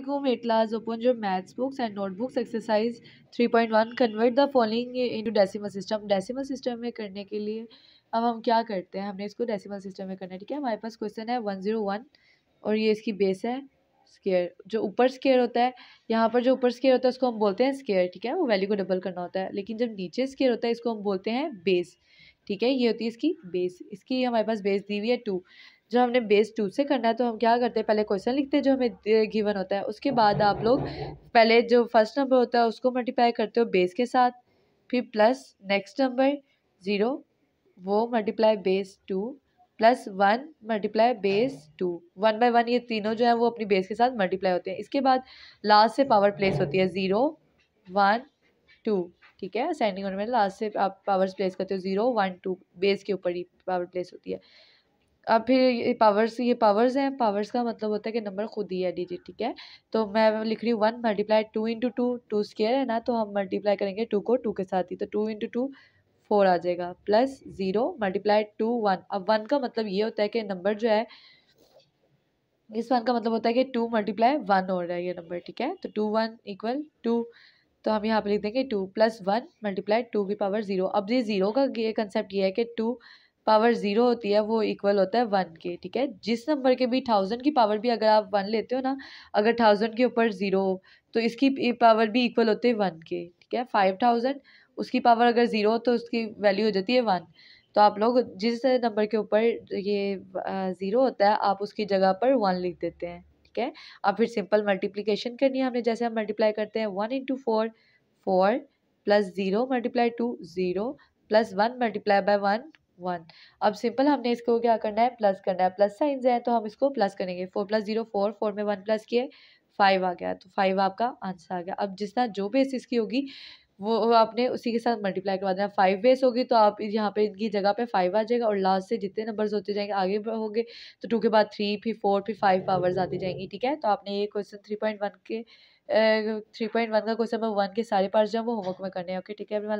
Capricorn eight class open your maths books and notebooks exercise 3.1 convert the following into decimal system decimal system में करने के लिए अब हम क्या करते हैं हमने इसको decimal system में करना है ठीक है हमारे पास क्वेश्चन है 101 और ये इसकी बेस है स्केयर जो ऊपर स्केयर होता है यहाँ पर जो ऊपर स्केयर होता है उसको हम बोलते हैं स्केयर ठीक है वो वैल्यू को डबल करना होता है लेकिन जब नीचे स्केयर होता है इसको हम बोलते हैं बेस ठीक है ये होती है इसकी बेस इसकी हमारे पास बेस दी हुई है टू जो हमने बेस टू से करना है तो हम क्या करते हैं पहले क्वेश्चन लिखते हैं जो हमें गिवन होता है उसके बाद आप लोग पहले जो फर्स्ट नंबर होता है उसको मल्टीप्लाई करते हो बेस के साथ फिर प्लस नेक्स्ट नंबर ज़ीरो वो multiply base two plus one multiply base two one by one ये तीनों जो है वो अपनी बेस के साथ मल्टीप्लाई होते हैं इसके बाद लास्ट से पावर प्लेस होती है ज़ीरो वन टू ठीक है असेंडिंग ऑर्डर में लास्ट से आप पावर्स प्लेस करते हो ज़ीरो वन टू बेस के ऊपर ही पावर प्लेस होती है अब फिर ये पावर्स ये पावर्स हैं पावर्स का मतलब होता है कि नंबर खुद ही है डिजिट ठीक है तो मैं लिख रही हूँ one multiply two into two two square है ना तो हम मल्टीप्लाई करेंगे टू को टू के साथ ही तो टू इंटू टू फोर आ जाएगा plus zero multiply two one अब वन का मतलब ये होता है कि नंबर जो है इस वन का मतलब होता है कि टू मल्टीप्लाई वन हो रहा है ये नंबर ठीक है तो टू वन इक्वल टू तो हम यहाँ पर लिख देंगे two plus one multiply two की पावर ज़ीरो अब ये ज़ीरो का ये कंसेप्ट ये है कि टू पावर ज़ीरो होती है वो इक्वल होता है वन के ठीक है जिस नंबर के भी थाउजेंड की पावर भी अगर आप वन लेते हो ना अगर थाउजेंड के ऊपर ज़ीरो हो तो इसकी पावर भी इक्वल होते हैं वन के ठीक है फाइव थाउजेंड उसकी पावर अगर ज़ीरो हो तो उसकी वैल्यू हो जाती है वन तो आप लोग जिस नंबर के ऊपर ये ज़ीरो होता है आप उसकी जगह पर वन लिख देते हैं ठीक है आप फिर सिंपल मल्टीप्लीकेशन करनी है हमने जैसे हम मल्टीप्लाई करते हैं one into four four plus zero multiply two zero plus one multiply by one one अब सिंपल हमने इसको क्या करना है प्लस करना है प्लस साइंस है तो हम इसको प्लस करेंगे four plus zero four four में वन प्लस किए फाइव आ गया तो फाइव आपका आंसर आ गया अब जिस तरह जो बेस इसकी होगी वो आपने उसी के साथ मल्टीप्लाई करवा देना फाइव बेस होगी तो आप यहाँ पे इनकी जगह पे फाइव आ जाएगा और लास्ट से जितने नंबर्स होते जाएंगे आगे होंगे तो टू के बाद थ्री फिर फोर फिर फाइव पावर्स आती जाएंगी ठीक है तो आपने ये क्वेश्चन थ्री पॉइंट वन के थ्री पॉइंट वन का क्वेश्चन वन के सारे पार्ट जो है वो होमवर्क में करने हैं ओके ठीक है